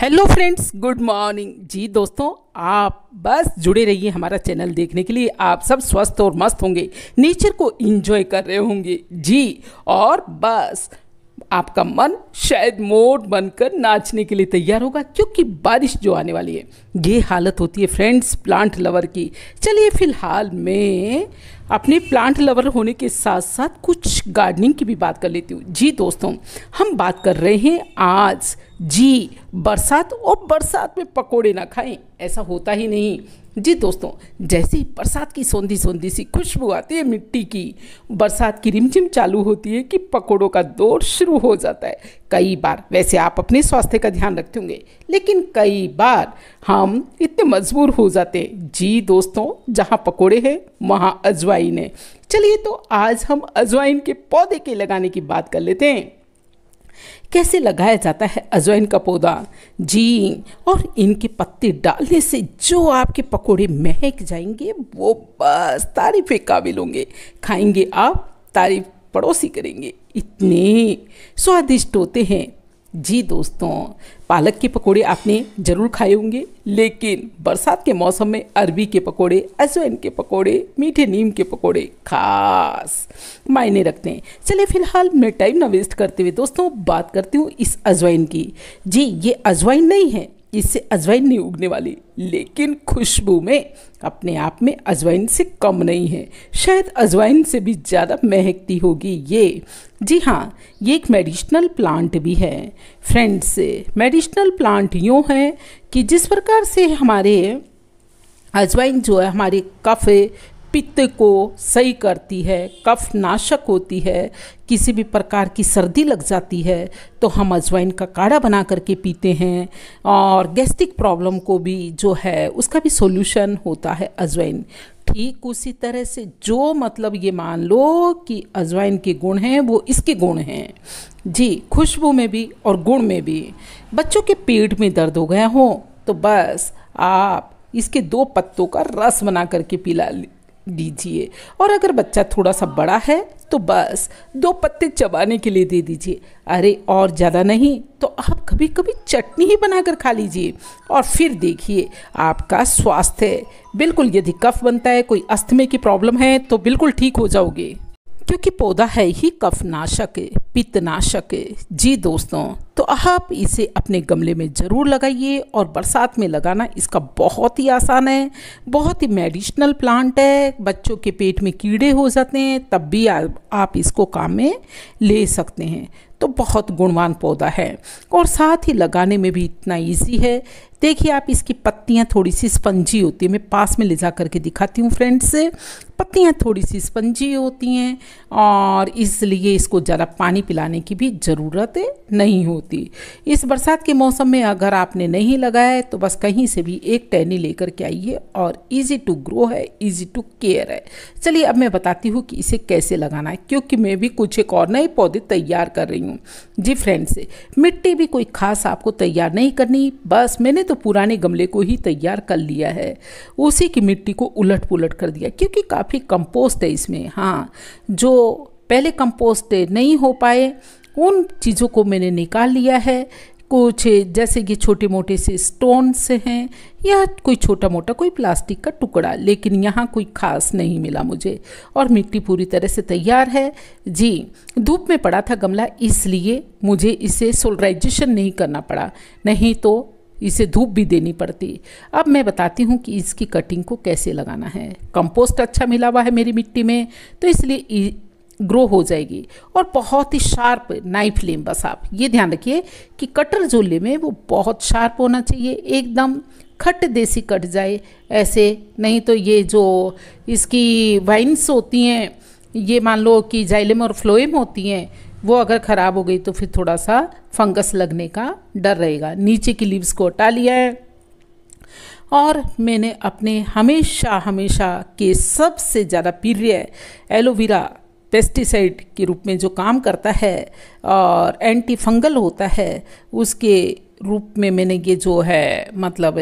hello friends good morning जी दोस्तों आप बस जुड़े रहिए हमारा चैनल देखने के लिए आप सब स्वस्थ और मस्त होंगे नेचर को एंजॉय कर रहे होंगे जी और बस आपका मन शायद मोड बनकर नाचने के लिए तैयार होगा क्योंकि बारिश जो आने वाली है ये हालत होती है फ्रेंड्स प्लांट लवर की चलिए फिलहाल में अपने प्लांट लवर होने के साथ साथ कुछ गार्डनिंग की भी बात कर लेती हूँ जी दोस्तों हम बात कर रहे हैं आज जी बरसात और बरसात में पकोड़े ना खाएं ऐसा होता ही नहीं जी दोस्तों जैसे ही बरसात की सौंधी सौंधी सी खुशबू आती है मिट्टी की बरसात की रिमझिम चालू होती है कि पकोड़ों का दौर शुरू हो जाता है कई बार वैसे आप अपने स्वास्थ्य का ध्यान रखते होंगे लेकिन कई बार हम इतने मजबूर हो जाते हैं जी दोस्तों जहाँ पकोड़े हैं वहाँ अजवाइन है चलिए तो आज हम अजवाइन के पौधे के लगाने की बात कर लेते हैं कैसे लगाया जाता है अजवाइन का पौधा जी और इनके पत्ते डालने से जो आपके पकोड़े महक जाएंगे वो बस तारीफ़ के काबिल होंगे खाएंगे आप तारीफ पड़ोसी करेंगे इतने स्वादिष्ट होते हैं जी दोस्तों पालक के पकोड़े आपने ज़रूर खाए होंगे लेकिन बरसात के मौसम में अरबी के पकोड़े अजवाइन के पकोड़े मीठे नीम के पकोड़े खास मायने रखते हैं चलिए फिलहाल मैं टाइम ना वेस्ट करते हुए दोस्तों बात करती हूँ इस अजवाइन की जी ये अजवाइन नहीं है इससे अजवाइन नहीं उगने वाली लेकिन खुशबू में अपने आप में अजवाइन से कम नहीं है शायद अजवाइन से भी ज़्यादा महकती होगी ये जी हाँ ये एक मेडिसिनल प्लांट भी है फ्रेंड्स मेडिसिनल प्लांट यूँ है कि जिस प्रकार से हमारे अजवाइन जो है हमारे कफ पित्त को सही करती है कफ नाशक होती है किसी भी प्रकार की सर्दी लग जाती है तो हम अजवाइन का काढ़ा बना करके पीते हैं और गैस्ट्रिक प्रॉब्लम को भी जो है उसका भी सॉल्यूशन होता है अजवाइन ठीक उसी तरह से जो मतलब ये मान लो कि अजवाइन के गुण हैं वो इसके गुण हैं जी खुशबू में भी और गुण में भी बच्चों के पेट में दर्द हो गया हो तो बस आप इसके दो पत्तों का रस बना करके पिला दीजिए और अगर बच्चा थोड़ा सा बड़ा है तो बस दो पत्ते चबाने के लिए दे दीजिए अरे और ज़्यादा नहीं तो आप कभी कभी चटनी ही बनाकर खा लीजिए और फिर देखिए आपका स्वास्थ्य बिल्कुल यदि कफ बनता है कोई अस्थमे की प्रॉब्लम है तो बिल्कुल ठीक हो जाओगे क्योंकि पौधा है ही कफनाशक पित्तनाशक जी दोस्तों तो आप इसे अपने गमले में ज़रूर लगाइए और बरसात में लगाना इसका बहुत ही आसान है बहुत ही मेडिसिनल प्लांट है बच्चों के पेट में कीड़े हो जाते हैं तब भी आप इसको काम में ले सकते हैं तो बहुत गुणवान पौधा है और साथ ही लगाने में भी इतना इजी है देखिए आप इसकी पत्तियाँ थोड़ी सी स्पंजी होती है मैं पास में ले जा करके दिखाती हूँ फ्रेंड्स पत्तियाँ थोड़ी सी स्पंजी होती हैं और इसलिए इसको ज़रा पानी पिलाने की भी ज़रूरत नहीं होती इस बरसात के मौसम में अगर आपने नहीं लगाया है तो बस कहीं से भी एक टहनी लेकर के आइए और इजी टू ग्रो है ईजी टू केयर है चलिए अब मैं बताती हूँ कि इसे कैसे लगाना है क्योंकि मैं भी कुछ एक और नए पौधे तैयार कर रही हूँ जी फ्रेंड्स मिट्टी भी कोई खास आपको तैयार नहीं करनी बस मैंने तो पुराने गमले को ही तैयार कर लिया है उसी की मिट्टी को उलट पुलट कर दिया क्योंकि काफ़ी कंपोस्ट है इसमें हाँ जो पहले कंपोस्ट नहीं हो पाए उन चीज़ों को मैंने निकाल लिया है कुछ जैसे कि छोटे मोटे से स्टोन्स हैं या कोई छोटा मोटा कोई प्लास्टिक का टुकड़ा लेकिन यहाँ कोई खास नहीं मिला मुझे और मिट्टी पूरी तरह से तैयार है जी धूप में पड़ा था गमला इसलिए मुझे इसे सोलराइजेशन नहीं करना पड़ा नहीं तो इसे धूप भी देनी पड़ती अब मैं बताती हूँ कि इसकी कटिंग को कैसे लगाना है कंपोस्ट अच्छा मिला हुआ है मेरी मिट्टी में तो इसलिए ग्रो हो जाएगी और बहुत ही शार्प नाइफ लें बस आप ये ध्यान रखिए कि कटर जो लें वो बहुत शार्प होना चाहिए एकदम खट देसी कट जाए ऐसे नहीं तो ये जो इसकी वाइन्स होती हैं ये मान लो कि जाइलम और फ्लोएम होती हैं वो अगर ख़राब हो गई तो फिर थोड़ा सा फंगस लगने का डर रहेगा नीचे की लीव्स को हटा लिया है और मैंने अपने हमेशा हमेशा के सबसे ज़्यादा प्रिय एलोवेरा पेस्टिसाइड के रूप में जो काम करता है और एंटी फंगल होता है उसके रूप में मैंने ये जो है मतलब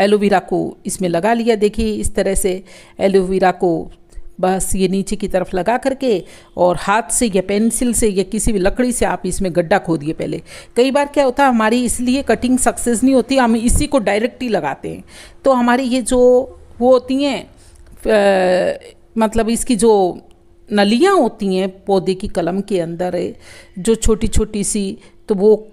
एलोवेरा को इसमें लगा लिया देखिए इस तरह से एलोवेरा को बस ये नीचे की तरफ लगा करके और हाथ से या पेंसिल से या किसी भी लकड़ी से आप इसमें गड्ढा खोदिए पहले कई बार क्या होता है हमारी इसलिए कटिंग सक्सेस नहीं होती हम इसी को डायरेक्ट ही लगाते हैं तो हमारी ये जो वो होती हैं मतलब इसकी जो नलियाँ होती हैं पौधे की कलम के अंदर जो छोटी छोटी सी तो वो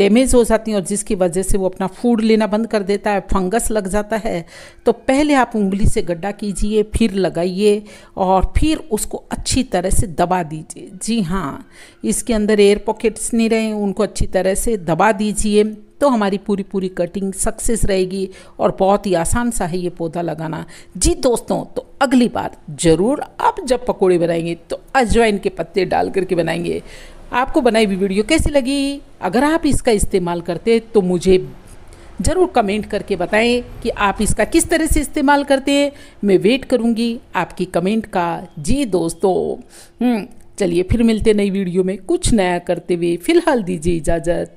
डैमेज हो जाती हैं और जिसकी वजह से वो अपना फूड लेना बंद कर देता है फंगस लग जाता है तो पहले आप उंगली से गड्ढा कीजिए फिर लगाइए और फिर उसको अच्छी तरह से दबा दीजिए जी हाँ इसके अंदर एयर पॉकेट्स नहीं रहे उनको अच्छी तरह से दबा दीजिए तो हमारी पूरी पूरी कटिंग सक्सेस रहेगी और बहुत ही आसान सा है ये पौधा लगाना जी दोस्तों तो अगली बार ज़रूर आप जब पकौड़े बनाएंगे तो अजवाइन के पत्ते डाल करके बनाएंगे आपको बनाई हुई वीडियो कैसी लगी अगर आप इसका इस्तेमाल करते तो मुझे ज़रूर कमेंट करके बताएं कि आप इसका किस तरह से इस्तेमाल करते हैं मैं वेट करूंगी आपकी कमेंट का जी दोस्तों हम्म, चलिए फिर मिलते नई वीडियो में कुछ नया करते हुए फ़िलहाल दीजिए इजाज़त